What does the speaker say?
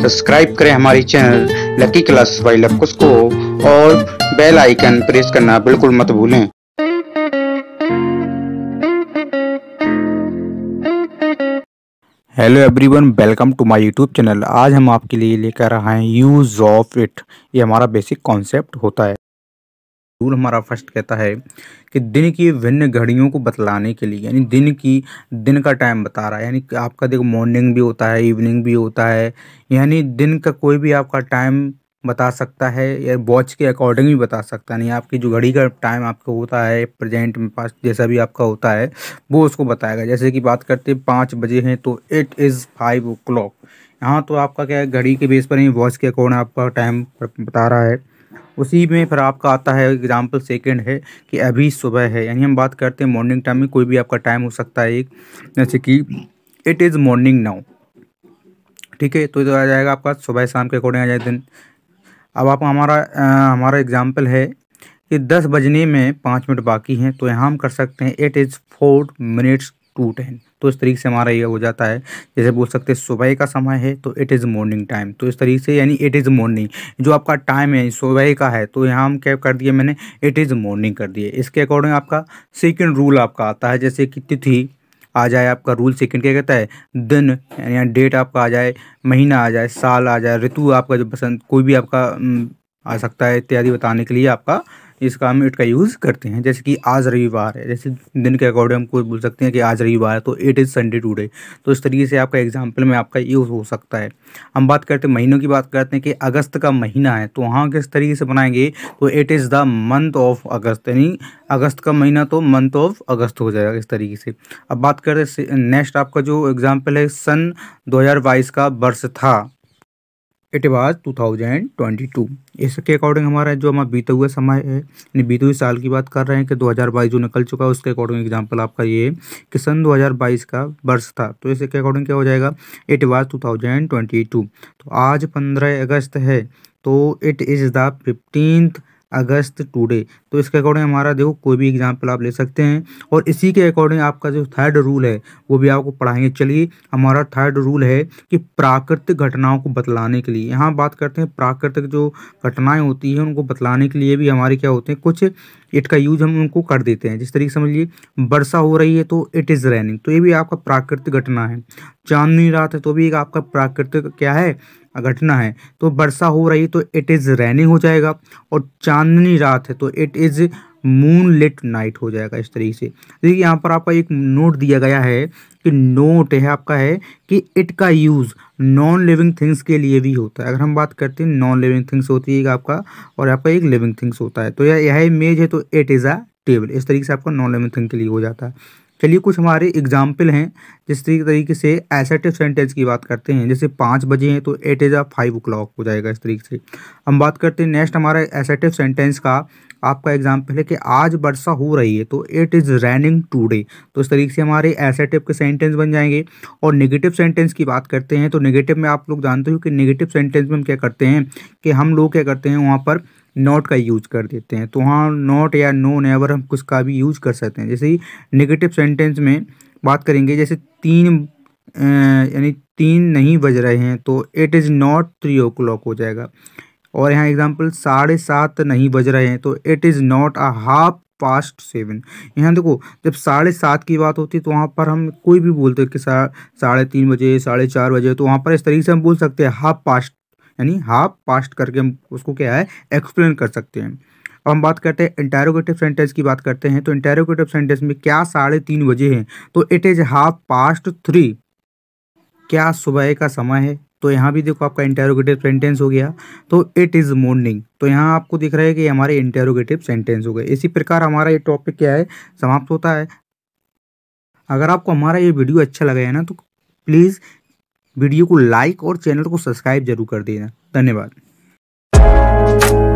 subscribe करें हमारी channel lucky class by Lakkus को और बेल आइकन प्रेस करना बिल्कुल मत भूलें hello everyone welcome to my YouTube channel आज हम आपके लिए लेकर आए हैं यूज़ ऑफ इट ये हमारा बेसिक कॉन्सेप्ट होता है रूल हमारा फर्स्ट कहता है कि दिन की विभिन्न घड़ियों को बतलाने के लिए यानी दिन की दिन का टाइम बता रहा है यानी आपका देखो मॉर्निंग भी होता है इवनिंग भी होता है यानी दिन का कोई भी आपका टाइम बता सकता है या वॉच के अकॉर्डिंग भी बता सकता है नहीं आपकी जो घड़ी का टाइम आपका होता है प्रेजेंट में पास जैसा भी आपका होता है वो उसको बताएगा जैसे कि बात करते हैं पाँच बजे हैं तो it is five o'clock यहाँ तो आपका क्या है घड़ी के बेस पर ही वॉच के अकॉर्डिंग आपका टाइम बता रहा है उसी में फिर आपका आता है एग्जाम्पल सेकेंड है कि अभी सुबह है यानी हम बात करते हैं मॉर्निंग टाइम में कोई भी आपका टाइम हो सकता है एक जैसे कि इट इज़ मॉर्निंग नाउ ठीक है तो इधर आ जाएगा आपका सुबह शाम के अकॉर्डिंग आ जाए दिन अब आप हमारा आ, हमारा एग्जाम्पल है कि दस बजने में पाँच मिनट बाकी हैं तो यहाँ हम कर सकते हैं it is four minutes to ten तो इस तरीके से हमारा ये हो जाता है जैसे बोल सकते हैं सुबह का समय है तो इट इज़ मॉर्निंग टाइम तो इस तरीके से यानी इट इज़ मॉर्निंग जो आपका टाइम है सुबह का है तो यहाँ हम क्या कर दिए मैंने इट इज़ मॉर्निंग कर दिए इसके अकॉर्डिंग आपका सेकेंड रूल आपका आता है जैसे कि तिथि आ जाए आपका रूल सेकंड क्या कहता है दिन या डेट आपका आ जाए महीना आ जाए साल आ जाए ऋतु आपका जो पसंद कोई भी आपका आ सकता है इत्यादि बताने के लिए आपका इस काम में इट का यूज़ करते हैं जैसे कि आज रविवार है जैसे दिन के अकॉर्डिंग हम कोई बोल सकते हैं कि आज रविवार है तो इट इज़ संडे टूडे तो इस तरीके से आपका एग्जाम्पल में आपका यूज़ हो सकता है हम बात करते हैं महीनों की बात करते हैं कि अगस्त का महीना है तो वहाँ किस तरीके से बनाएंगे तो it is the month of August यानी अगस्त का महीना तो मंथ ऑफ अगस्त हो जाएगा इस तरीके से अब बात करते नेक्स्ट आपका जो एग्ज़ाम्पल है सन दो का वर्ष था it was two thousand twenty two इसके अकॉर्डिंग हमारा जो हमारा बीते हुए समय है यानी बीते हुए साल की बात कर रहे हैं कि दो हज़ार बाईस जो निकल चुका है उसके अकॉर्डिंग एग्जाम्पल आपका ये कि सन दो हज़ार बाईस का वर्ष था तो इसके अकॉर्डिंग क्या हो जाएगा it was two thousand twenty two तो आज पंद्रह अगस्त है तो it is the fifteenth August today तो इसके अकॉर्डिंग हमारा देखो कोई भी एग्जाम्पल आप ले सकते हैं और इसी के अकॉर्डिंग आपका जो थर्ड रूल है वो भी आपको पढ़ाएंगे चलिए हमारा थर्ड रूल है कि प्राकृतिक घटनाओं को बतलाने के लिए यहाँ बात करते हैं प्राकृतिक जो घटनाएँ होती हैं उनको बतलाने के लिए भी हमारे क्या होते हैं कुछ इट का यूज हम उनको कर देते हैं जिस तरीके समझिए वर्षा हो रही है तो इट इज़ रेनिंग तो ये भी आपका प्राकृतिक घटना है चांदनी रात है तो भी एक आपका प्राकृतिक क्या है घटना है तो वर्षा हो रही है तो इट इज़ रेनिंग हो जाएगा और चांदनी रात है तो it is moonlit night हो जाएगा इस तरीके से देखिए यहाँ पर आपका एक नोट दिया गया है कि नोट है आपका है कि इट का यूज़ नॉन लिविंग थिंग्स के लिए भी होता है अगर हम बात करते हैं नॉन लिविंग थिंग्स होती है आपका और आपका एक लिविंग थिंग्स होता है तो यह इमेज है तो इट इज़ अ टेबल इस तरीके से आपका नॉन लिविंग थिंग के लिए हो जाता है चलिए कुछ हमारे एग्जाम्पल हैं जिस तरीके से एसेटिव सेंटेंस की बात करते हैं जैसे पाँच बजे हैं तो it is a five o'clock हो जाएगा इस तरीके से हम बात करते हैं नेक्स्ट हमारा एसेटिव सेंटेंस का आपका एग्जाम्पल है कि आज वर्षा हो रही है तो इट इज़ रेनिंग टूडे तो इस तरीके से हमारे ऐसे टाइप के सेंटेंस बन जाएंगे और निगेटिव सेंटेंस की बात करते हैं तो निगेटिव में आप लोग जानते हो कि निगेटिव सेंटेंस में हम क्या करते हैं कि हम लोग क्या करते हैं वहाँ पर नॉट का यूज कर देते हैं तो हाँ नॉट या नो नेवर हम कुछ का भी यूज कर सकते हैं जैसे ही निगेटिव सेंटेंस में बात करेंगे जैसे तीन यानी तीन नहीं बज रहे हैं तो it is not three o'clock हो जाएगा और यहाँ एग्जाम्पल साढ़े सात नहीं बज रहे हैं तो it is not a half past seven यहाँ देखो जब साढ़े सात की बात होती है तो वहाँ पर हम कोई भी बोलते हैं कि साढ़े तीन बजे साढ़े चार बजे तो वहाँ पर इस तरीके से हम बोल सकते हैं हाफ पास्ट यानी हाफ पास्ट करके हम उसको क्या है एक्सप्लेन कर सकते हैं अब हम बात करते हैं इंटेरोगेटिव सेंटेंस की बात करते हैं तो इंटेरोगेटिव सेंटेंस में क्या साढ़े तीन बजे हैं तो it is half past three क्या सुबह का समय है तो यहाँ भी देखो आपका इंटेरोगेटिव सेंटेंस हो गया तो इट इज़ मॉर्निंग तो यहाँ आपको दिख रहा है कि हमारे इंटेरोगेटिव सेंटेंस हो गए इसी प्रकार हमारा ये टॉपिक क्या है समाप्त होता है अगर आपको हमारा ये वीडियो अच्छा लगा है ना तो प्लीज़ वीडियो को लाइक और चैनल को सब्सक्राइब जरूर कर देना धन्यवाद